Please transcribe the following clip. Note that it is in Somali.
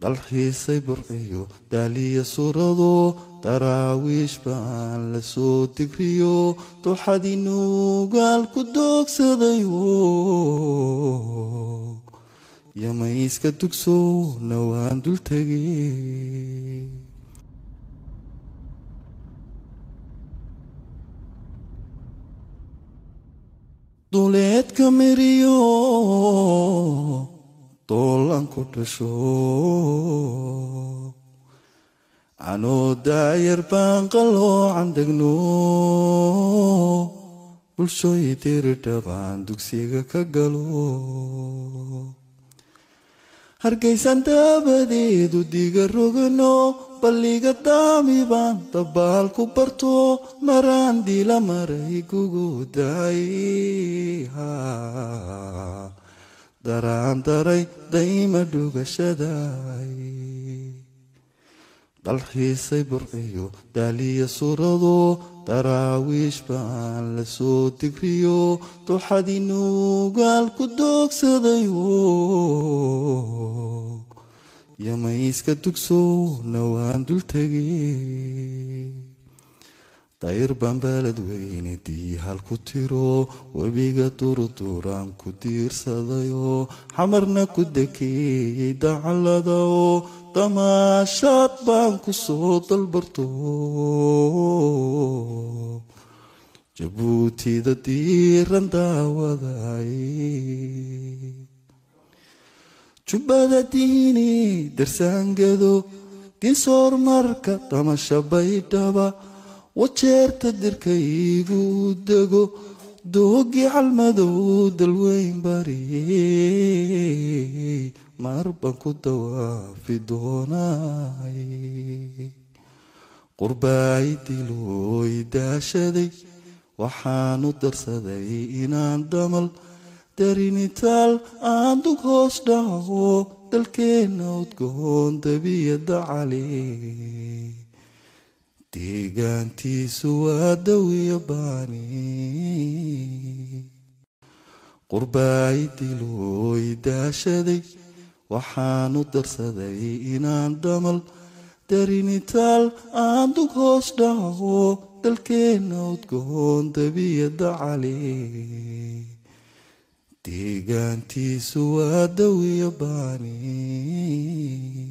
dalxiisay burciyo daaliya suurado daraawiish baan la soo digriyo duxadinuugaal ku doogsadayo o yamayska dugsoona waan dul tegay duleedka meriyo kuhasho anoo daayar baan qaloocan dhegno bulshooyi diridhabaan dugsiga ka galo hargaysan dabadeedu diga rogano balliga daami baan dabaal ku barto maraan diila maray gugudaayha daraan daray dayma dhugashaday dalxiisay burciyo daaliya suurado daraawiish baan la soo digriyo duxadii ku doogsaday yomayska dugsow na waan dul tegay dayr baan baalad weyne diihaal ku tiro webiga durduran ku diirsadayoo xamarna ku dekeeyey dacalada oo damaashaad baan ku soo dalbarto jabuutida diiran daawaday jubbada diini darsaangado dinsoor marka dhamasha baydhaba wajeerta dirkaygu dego doogii calmadow dalweyn bariyey maar baan ku dawaafi doonay qurbaay dilooy daashaday waxaanu darsaday inaan damal darinitaal aan dug hoos dhaho dalkeenna udgoon dabiyadda cali deegaantiisu waa dawyabaani qurbaay dilooy daashaday waxaanu darsaday inaan dhamal darinitaal aan dug hoos dhaco dalkeenna udgoon dabiyadda cali deegaantiisu waa dawyabaani